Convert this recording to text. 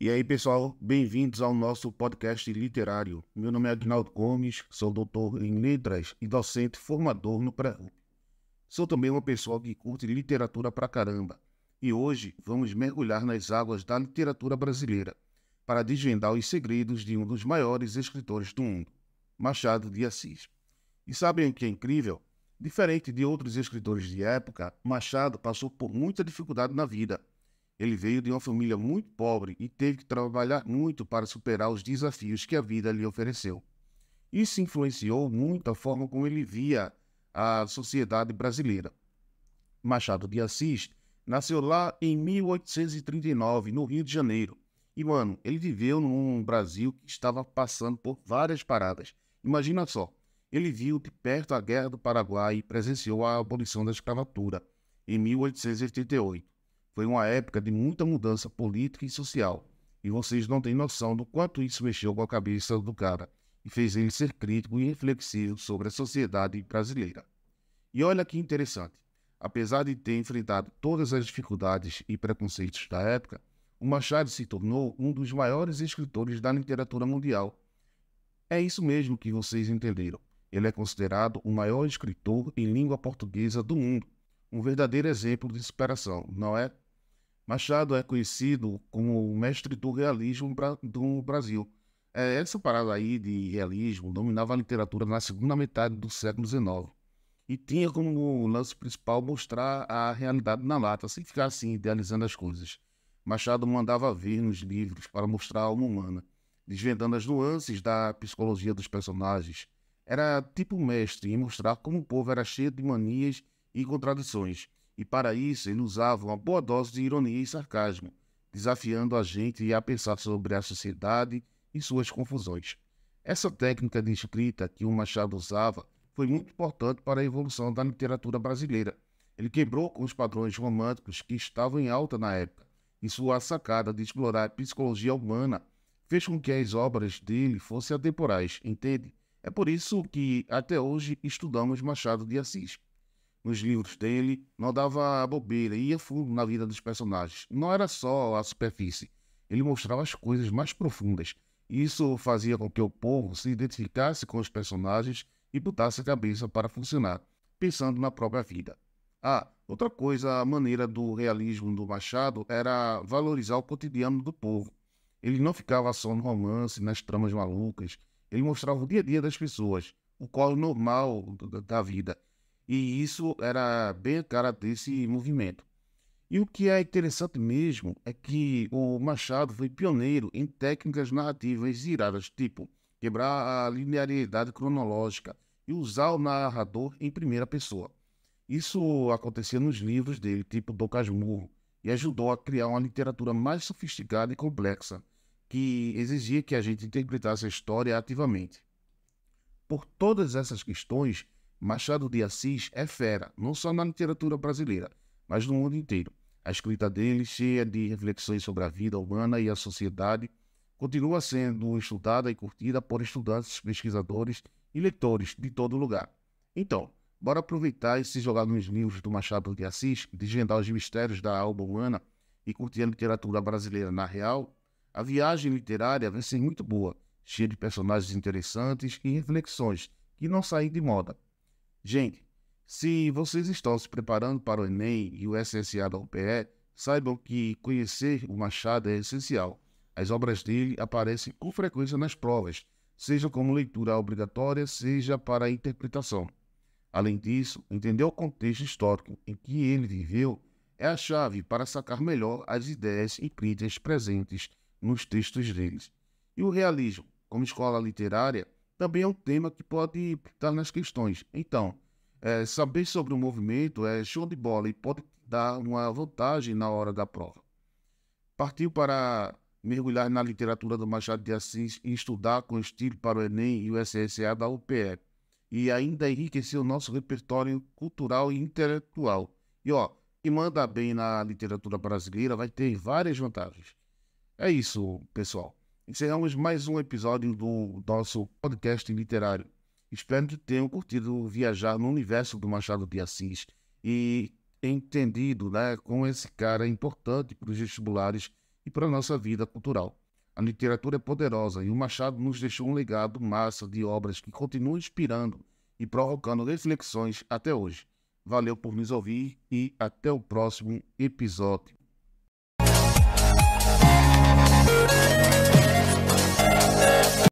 E aí, pessoal, bem-vindos ao nosso podcast literário. Meu nome é Agnaldo Gomes, sou doutor em letras e docente formador no pré Sou também uma pessoa que curte literatura pra caramba. E hoje vamos mergulhar nas águas da literatura brasileira para desvendar os segredos de um dos maiores escritores do mundo, Machado de Assis. E sabem o que é incrível? Diferente de outros escritores de época, Machado passou por muita dificuldade na vida ele veio de uma família muito pobre e teve que trabalhar muito para superar os desafios que a vida lhe ofereceu. Isso influenciou muito a forma como ele via a sociedade brasileira. Machado de Assis nasceu lá em 1839, no Rio de Janeiro. E, mano, ele viveu num Brasil que estava passando por várias paradas. Imagina só, ele viu de perto a Guerra do Paraguai e presenciou a abolição da escravatura em 1888. Foi uma época de muita mudança política e social. E vocês não têm noção do quanto isso mexeu com a cabeça do cara e fez ele ser crítico e reflexivo sobre a sociedade brasileira. E olha que interessante. Apesar de ter enfrentado todas as dificuldades e preconceitos da época, o Machado se tornou um dos maiores escritores da literatura mundial. É isso mesmo que vocês entenderam. Ele é considerado o maior escritor em língua portuguesa do mundo. Um verdadeiro exemplo de superação, não é? Machado é conhecido como o mestre do realismo do Brasil. É, essa parada aí de realismo dominava a literatura na segunda metade do século XIX e tinha como lance principal mostrar a realidade na lata, sem ficar assim idealizando as coisas. Machado mandava ver nos livros para mostrar a alma humana, desvendando as nuances da psicologia dos personagens. Era tipo mestre em mostrar como o povo era cheio de manias e contradições, e para isso ele usava uma boa dose de ironia e sarcasmo, desafiando a gente a pensar sobre a sociedade e suas confusões. Essa técnica de escrita que o Machado usava foi muito importante para a evolução da literatura brasileira. Ele quebrou com os padrões românticos que estavam em alta na época, e sua sacada de explorar a psicologia humana fez com que as obras dele fossem atemporais, entende? É por isso que até hoje estudamos Machado de Assis nos livros dele, não dava bobeira, ia fundo na vida dos personagens. Não era só a superfície, ele mostrava as coisas mais profundas. Isso fazia com que o povo se identificasse com os personagens e botasse a cabeça para funcionar, pensando na própria vida. Ah, outra coisa, a maneira do realismo do Machado era valorizar o cotidiano do povo. Ele não ficava só no romance, nas tramas malucas. Ele mostrava o dia a dia das pessoas, o colo é normal da vida. E isso era bem a cara desse movimento. E o que é interessante mesmo é que o Machado foi pioneiro em técnicas narrativas iradas, tipo quebrar a linearidade cronológica e usar o narrador em primeira pessoa. Isso acontecia nos livros dele, tipo Do Casmurro, e ajudou a criar uma literatura mais sofisticada e complexa, que exigia que a gente interpretasse a história ativamente. Por todas essas questões, Machado de Assis é fera, não só na literatura brasileira, mas no mundo inteiro. A escrita dele, cheia de reflexões sobre a vida humana e a sociedade, continua sendo estudada e curtida por estudantes, pesquisadores e leitores de todo lugar. Então, bora aproveitar e se jogar nos livros do Machado de Assis, desvendar os mistérios da alma humana e curtir a literatura brasileira na real? A viagem literária vai ser muito boa, cheia de personagens interessantes e reflexões que não saem de moda. Gente, se vocês estão se preparando para o Enem e o SSA da UPE, saibam que conhecer o Machado é essencial. As obras dele aparecem com frequência nas provas, seja como leitura obrigatória, seja para interpretação. Além disso, entender o contexto histórico em que ele viveu é a chave para sacar melhor as ideias e críticas presentes nos textos deles. E o realismo, como escola literária, também é um tema que pode estar nas questões. Então, é, saber sobre o movimento é show de bola e pode dar uma vantagem na hora da prova. Partiu para mergulhar na literatura do Machado de Assis e estudar com estilo para o Enem e o SSA da UPE. E ainda enriquecer o nosso repertório cultural e intelectual. E ó, que manda bem na literatura brasileira vai ter várias vantagens. É isso, pessoal. Encerramos mais um episódio do nosso podcast literário. Espero que tenham curtido viajar no universo do Machado de Assis e entendido né, como esse cara é importante para os vestibulares e para a nossa vida cultural. A literatura é poderosa e o Machado nos deixou um legado massa de obras que continuam inspirando e provocando reflexões até hoje. Valeu por nos ouvir e até o próximo episódio.